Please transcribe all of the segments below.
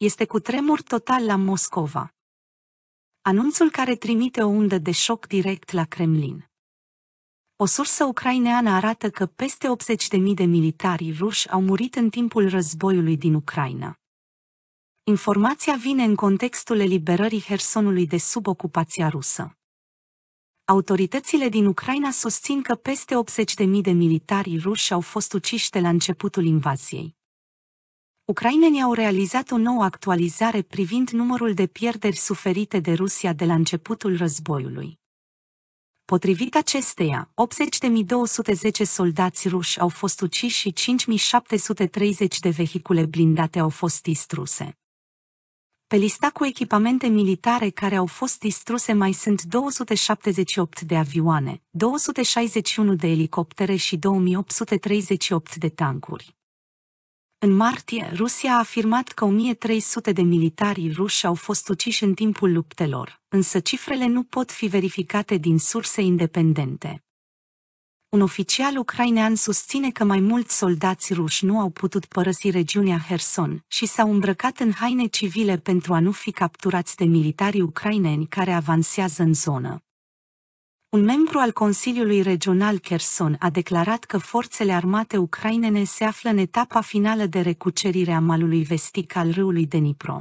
Este cu tremur total la Moscova. Anunțul care trimite o undă de șoc direct la Kremlin. O sursă ucraineană arată că peste 80.000 de militari ruși au murit în timpul războiului din Ucraina. Informația vine în contextul eliberării Hersonului de sub ocupația rusă. Autoritățile din Ucraina susțin că peste 80.000 de militari ruși au fost uciși de la începutul invaziei ucrainenii au realizat o nouă actualizare privind numărul de pierderi suferite de Rusia de la începutul războiului. Potrivit acesteia, 80.210 soldați ruși au fost uciși și 5.730 de vehicule blindate au fost distruse. Pe lista cu echipamente militare care au fost distruse mai sunt 278 de avioane, 261 de elicoptere și 2838 de tancuri. În martie, Rusia a afirmat că 1300 de militari ruși au fost uciși în timpul luptelor, însă cifrele nu pot fi verificate din surse independente. Un oficial ucrainean susține că mai mulți soldați ruși nu au putut părăsi regiunea Herson și s-au îmbrăcat în haine civile pentru a nu fi capturați de militarii ucraineni care avansează în zonă. Un membru al Consiliului Regional Kherson a declarat că forțele armate ucrainene se află în etapa finală de recucerire a malului vestic al râului Dnipro.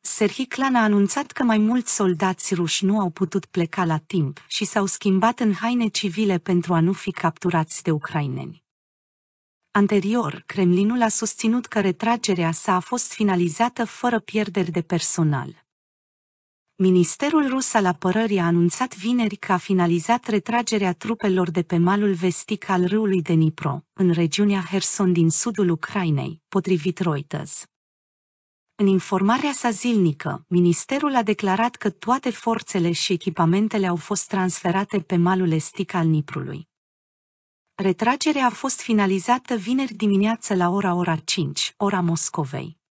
Serhi Clan a anunțat că mai mulți soldați ruși nu au putut pleca la timp și s-au schimbat în haine civile pentru a nu fi capturați de ucraineni. Anterior, Kremlinul a susținut că retragerea sa a fost finalizată fără pierderi de personal. Ministerul rus al apărării a anunțat vineri că a finalizat retragerea trupelor de pe malul vestic al râului de Nipro, în regiunea Herson din sudul Ucrainei, potrivit Reuters. În informarea sa zilnică, ministerul a declarat că toate forțele și echipamentele au fost transferate pe malul estic al Niprului. Retragerea a fost finalizată vineri dimineață la ora ora 5, ora Moscovei.